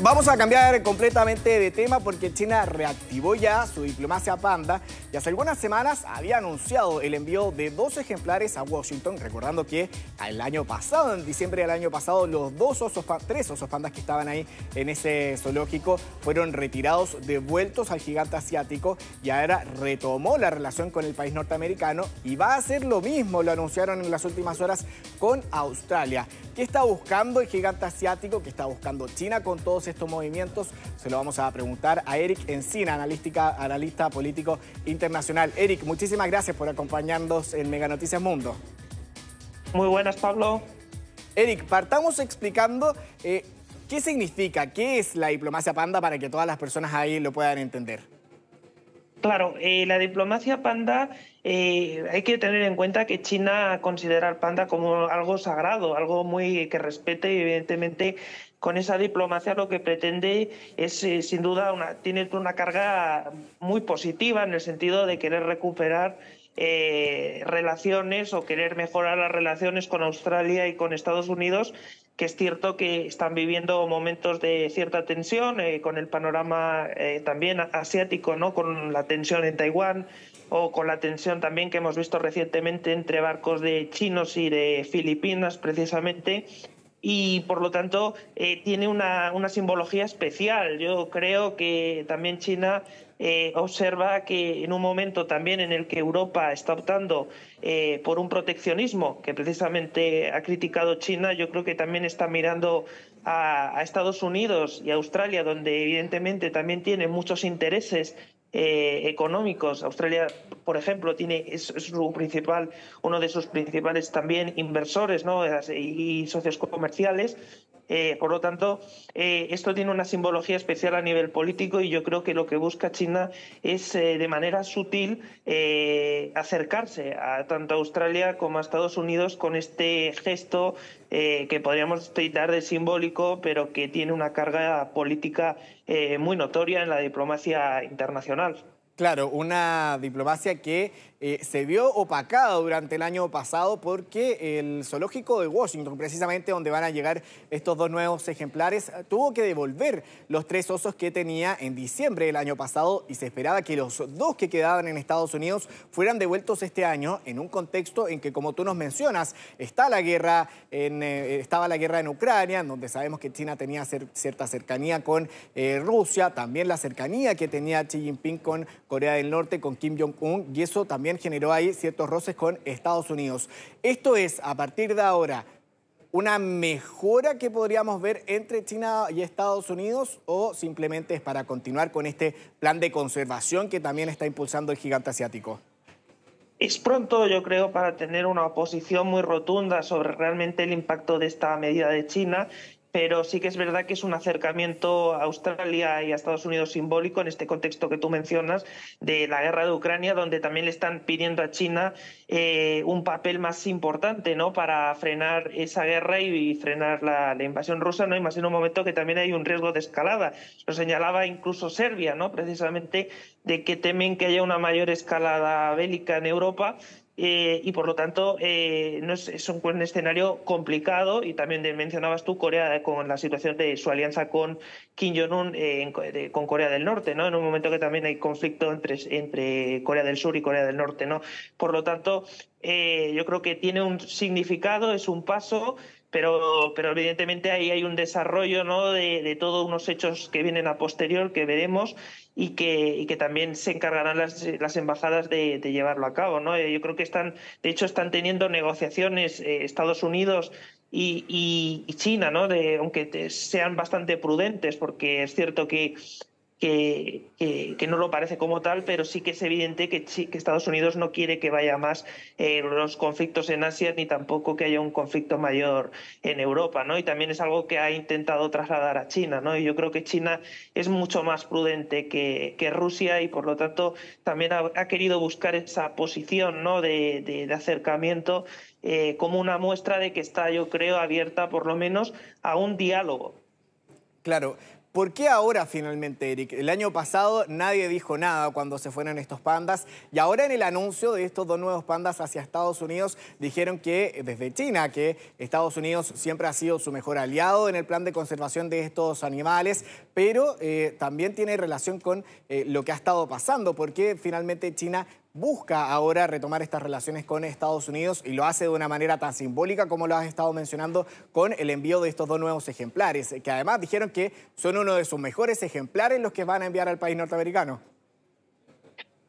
Vamos a cambiar completamente de tema porque China reactivó ya su diplomacia panda y hace algunas semanas había anunciado el envío de dos ejemplares a Washington, recordando que el año pasado, en diciembre del año pasado, los dos osos, tres osos pandas que estaban ahí en ese zoológico fueron retirados, devueltos al gigante asiático y ahora retomó la relación con el país norteamericano y va a hacer lo mismo, lo anunciaron en las últimas horas con Australia. ¿Qué está buscando el gigante asiático? ¿Qué está buscando China con todos estos movimientos? Se lo vamos a preguntar a Eric Encina, analista político internacional. Eric, muchísimas gracias por acompañarnos en Mega Noticias Mundo. Muy buenas, Pablo. Eric, partamos explicando eh, qué significa, qué es la diplomacia panda para que todas las personas ahí lo puedan entender. Claro, eh, la diplomacia panda, eh, hay que tener en cuenta que China considera al panda como algo sagrado, algo muy que respete evidentemente con esa diplomacia lo que pretende es eh, sin duda una, tiene una carga muy positiva en el sentido de querer recuperar eh, relaciones o querer mejorar las relaciones con Australia y con Estados Unidos, que es cierto que están viviendo momentos de cierta tensión eh, con el panorama eh, también asiático, ¿no? con la tensión en Taiwán o con la tensión también que hemos visto recientemente entre barcos de chinos y de Filipinas precisamente y por lo tanto eh, tiene una, simbología especial. Yo creo que también China eh, observa que en un momento también en el que Europa está optando eh, por un proteccionismo que precisamente ha criticado China, yo creo que también está mirando a, Estados Unidos y a Australia, donde evidentemente también tiene muchos intereses eh, económicos. Australia, por ejemplo, tiene es, su principal, uno de sus principales también inversores eh, y socios comerciales eh, por lo tanto, eh, esto tiene una simbología especial a nivel político y yo creo que lo que busca China es eh, de manera sutil acercarse a tanto a Australia como a Estados Unidos con este gesto que podríamos citar de simbólico, pero que tiene una carga política muy notoria en la diplomacia internacional. Claro, una diplomacia que eh, se vio opacada durante el año pasado porque el zoológico de Washington, precisamente donde van a llegar estos dos nuevos ejemplares, tuvo que devolver los tres osos que tenía en diciembre del año pasado y se esperaba que los dos que quedaban en Estados Unidos fueran devueltos este año en un contexto en que, como tú nos mencionas, está la guerra en, eh, estaba la guerra en Ucrania, en donde sabemos que China tenía cierta cercanía con eh, Rusia, también la cercanía que tenía Xi Jinping con Corea del Norte, con Kim Jong-un, y eso también generó ahí ciertos roces con Estados Unidos. Esto es, a partir de ahora, una mejora que podríamos ver entre China y Estados Unidos o simplemente es para continuar con este plan de conservación que también está impulsando el gigante asiático? Es pronto, yo creo, para tener una oposición muy rotunda sobre realmente el impacto de esta medida de China pero sí que es verdad que es un acercamiento a Australia y a Estados Unidos simbólico en este contexto que tú mencionas de la guerra de Ucrania, donde también le están pidiendo a China eh, un papel más importante ¿no? para frenar esa guerra y, frenar la, invasión rusa, ¿no? y más en un momento que también hay un riesgo de escalada. Lo señalaba incluso Serbia, ¿no? precisamente de que temen que haya una mayor escalada bélica en Europa eh, y por lo tanto eh, es, un, escenario complicado y también mencionabas tú Corea eh, con la situación de su alianza con Kim Jong-un con Corea del Norte, ¿no? En un momento que también hay conflicto entre, entre Corea del Sur y Corea del Norte, ¿no? Por lo tanto, yo creo que tiene un significado, es un paso pero, pero evidentemente ahí hay un desarrollo ¿no? de, todos unos hechos que vienen a posterior, que veremos, y que, que también se encargarán las, las embajadas de, llevarlo a cabo. ¿no? Eh, yo creo que están, de hecho, están teniendo negociaciones eh, Estados Unidos y, y, China, ¿no? de, aunque sean bastante prudentes, porque es cierto que que, no lo parece como tal, pero sí que es evidente que, que Estados Unidos no quiere que vaya más eh, los conflictos en Asia ni tampoco que haya un conflicto mayor en Europa, ¿no? Y también es algo que ha intentado trasladar a China, ¿no? Y yo creo que China es mucho más prudente que, Rusia y por lo tanto también ha, querido buscar esa posición, ¿no? de, acercamiento eh, como una muestra de que está, yo creo, abierta por lo menos a un diálogo. Claro, ¿Por qué ahora finalmente, Eric? El año pasado nadie dijo nada cuando se fueron estos pandas y ahora en el anuncio de estos dos nuevos pandas hacia Estados Unidos dijeron que eh, desde China, que Estados Unidos siempre ha sido su mejor aliado en el plan de conservación de estos animales, pero eh, también tiene relación con eh, lo que ha estado pasando, porque finalmente China busca ahora retomar estas relaciones con Estados Unidos y lo hace de una manera tan simbólica como lo has estado mencionando con el envío de estos dos nuevos ejemplares, que además dijeron que son uno de sus mejores ejemplares los que van a enviar al país norteamericano.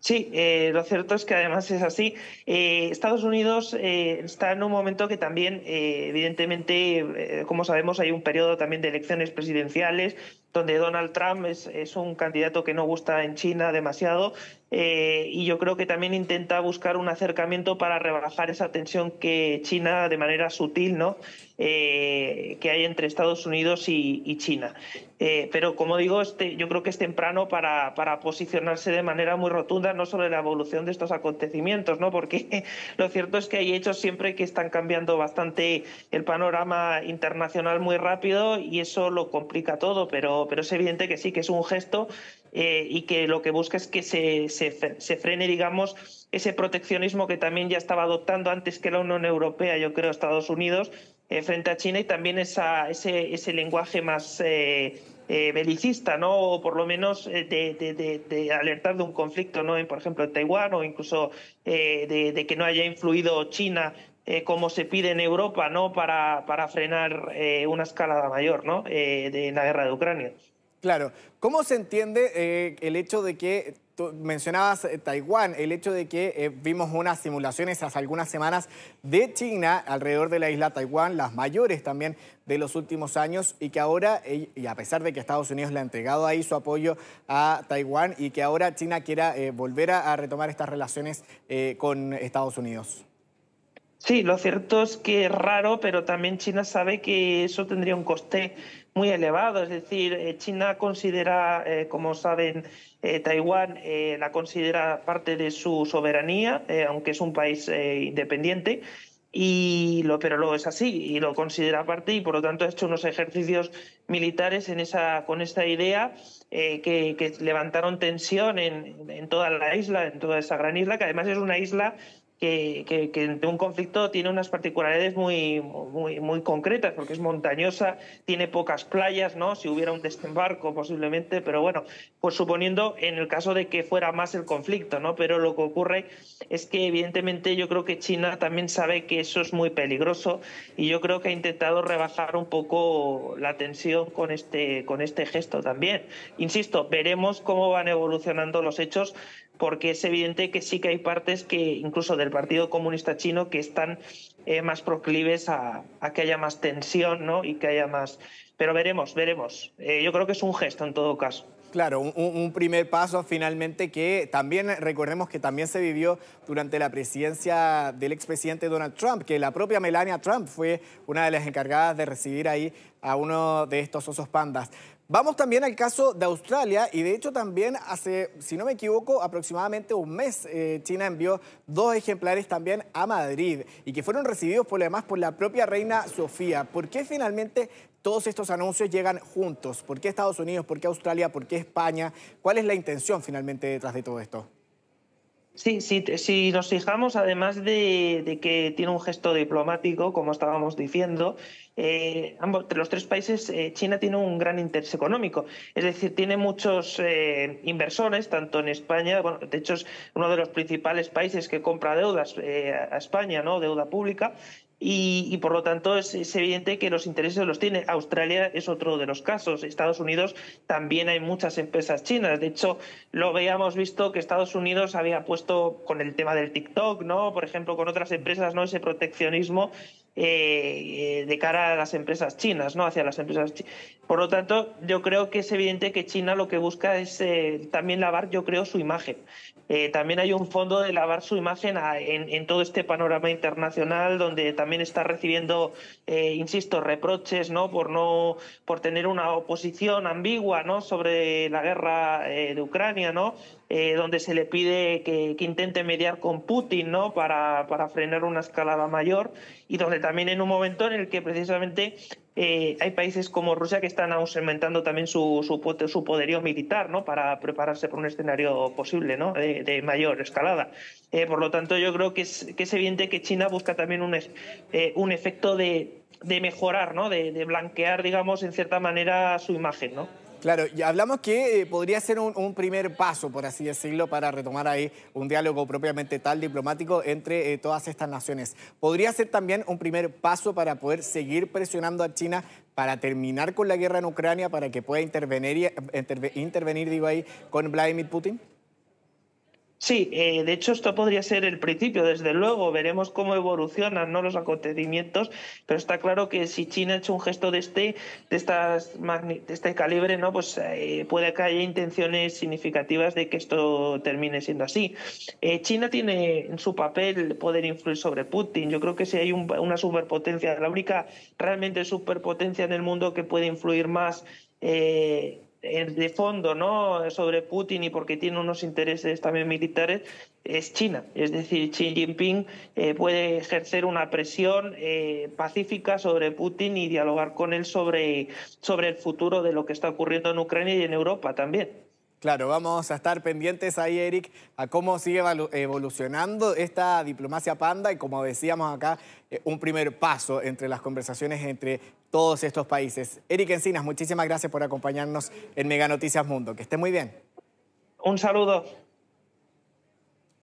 Sí, eh, lo cierto es que además es así. Eh, Estados Unidos eh, está en un momento que también, evidentemente, como sabemos, hay un periodo también de elecciones presidenciales donde Donald Trump es, un candidato que no gusta en China demasiado eh, y yo creo que también intenta buscar un acercamiento para rebajar esa tensión que China de manera sutil ¿no? Eh, que hay entre Estados Unidos y, China. Eh, pero como digo, este, yo creo que es temprano para, para, posicionarse de manera muy rotunda no sobre la evolución de estos acontecimientos, ¿no? porque lo cierto es que hay hechos siempre que están cambiando bastante el panorama internacional muy rápido y eso lo complica todo, pero pero, es evidente que sí, que es un gesto eh, y que lo que busca es que se, se, frene, digamos, ese proteccionismo que también ya estaba adoptando antes que la Unión Europea, yo creo, Estados Unidos, eh, frente a China y también esa, ese, ese lenguaje más... Eh, belicista, ¿no? O por lo menos de, alertar de un conflicto, ¿no? En, por ejemplo, en Taiwán o incluso de, que no haya influido China eh, como se pide en Europa, ¿no? Para, para frenar eh, una escalada mayor, ¿no? Eh, de la guerra de Ucrania. Claro. ¿Cómo se entiende eh, el hecho de que mencionabas Taiwán, el hecho de que vimos unas simulaciones hace algunas semanas de China alrededor de la isla Taiwán, las mayores también de los últimos años, y que ahora, y a pesar de que Estados Unidos le ha entregado ahí su apoyo a Taiwán, y que ahora China quiera volver a, retomar estas relaciones con Estados Unidos? Sí, lo cierto es que es raro, pero también China sabe que eso tendría un coste muy elevado. Es decir, eh, China considera, eh, como saben, eh, Taiwán la considera parte de su soberanía, aunque es un país independiente. Y lo, pero luego es así y lo considera parte y por lo tanto ha hecho unos ejercicios militares en esa, con esta idea que, levantaron tensión en, toda la isla, en toda esa gran isla, que además es una isla que, un conflicto tiene unas particularidades muy, muy, muy concretas, porque es montañosa, tiene pocas playas, ¿no? Si hubiera un desembarco posiblemente, pero bueno, pues suponiendo en el caso de que fuera más el conflicto, ¿no? Pero lo que ocurre es que evidentemente yo creo que China también sabe que eso es muy peligroso y yo creo que ha intentado rebajar un poco la tensión con este, con este gesto también. Insisto, veremos cómo van evolucionando los hechos, porque es evidente que sí que hay partes que incluso de el Partido Comunista Chino que están eh, más proclives a, a, que haya más tensión ¿no? y que haya más... Pero veremos, veremos. Eh, yo creo que es un gesto en todo caso. Claro, un, un, primer paso finalmente que también recordemos que también se vivió durante la presidencia del expresidente Donald Trump, que la propia Melania Trump fue una de las encargadas de recibir ahí a uno de estos osos pandas. Vamos también al caso de Australia y de hecho también hace, si no me equivoco, aproximadamente un mes eh, China envió dos ejemplares también a Madrid y que fueron recibidos por además por la propia reina Sofía. ¿Por qué finalmente todos estos anuncios llegan juntos? ¿Por qué Estados Unidos? ¿Por qué Australia? ¿Por qué España? ¿Cuál es la intención finalmente detrás de todo esto? Sí, si, nos fijamos, además de, que tiene un gesto diplomático, como estábamos diciendo, eh, los tres países, eh, China tiene un gran interés económico. Es decir, tiene muchos eh, inversores, tanto en España, de hecho es uno de los principales países que compra deudas eh, a España, ¿no? deuda pública, y, por lo tanto es, evidente que los intereses los tiene. Australia es otro de los casos. Estados Unidos también hay muchas empresas chinas. De hecho, lo habíamos visto que Estados Unidos había puesto con el tema del TikTok, ¿no? Por ejemplo, con otras empresas, ¿no? Ese proteccionismo eh, de cara a las empresas chinas, ¿no? Hacia las empresas chinas. Por lo tanto, yo creo que es evidente que China lo que busca es eh, también lavar, yo creo, su imagen. Eh, también hay un fondo de lavar su imagen en, en, todo este panorama internacional, donde también está recibiendo, insisto, reproches, ¿no? Por no, por tener una oposición ambigua, ¿no? Sobre la guerra de Ucrania, ¿no? Eh, donde se le pide que, intente mediar con Putin ¿no? para, para frenar una escalada mayor y donde también en un momento en el que precisamente eh, hay países como Rusia que están aumentando también su, poderío militar ¿no? para prepararse para un escenario posible ¿no? de, mayor escalada. Eh, por lo tanto, yo creo que es, que evidente que China busca también un, efecto de, de mejorar, ¿no? de, de, blanquear, digamos, en cierta manera su imagen. ¿no? Claro, y hablamos que eh, podría ser un, primer paso, por así decirlo, para retomar ahí un diálogo propiamente tal diplomático entre eh, todas estas naciones. ¿Podría ser también un primer paso para poder seguir presionando a China para terminar con la guerra en Ucrania, para que pueda intervenir, eh, intervenir digo ahí, con Vladimir Putin? Sí, eh, de hecho esto podría ser el principio, desde luego, veremos cómo evolucionan ¿no? los acontecimientos, pero está claro que si China ha hecho un gesto de este, de, estas este calibre, ¿no? pues eh, puede que haya intenciones significativas de que esto termine siendo así. Eh, China tiene en su papel poder influir sobre Putin, yo creo que si hay una superpotencia, la única realmente superpotencia en el mundo que puede influir más eh, de fondo ¿no? sobre Putin y porque tiene unos intereses también militares es China. Es decir, Xi Jinping eh, puede ejercer una presión eh, pacífica sobre Putin y dialogar con él sobre, sobre el futuro de lo que está ocurriendo en Ucrania y en Europa también. Claro, vamos a estar pendientes ahí, Eric, a cómo sigue evolucionando esta diplomacia panda y como decíamos acá, un primer paso entre las conversaciones entre todos estos países. Eric Encinas, muchísimas gracias por acompañarnos en Mega Noticias Mundo. Que esté muy bien. Un saludo.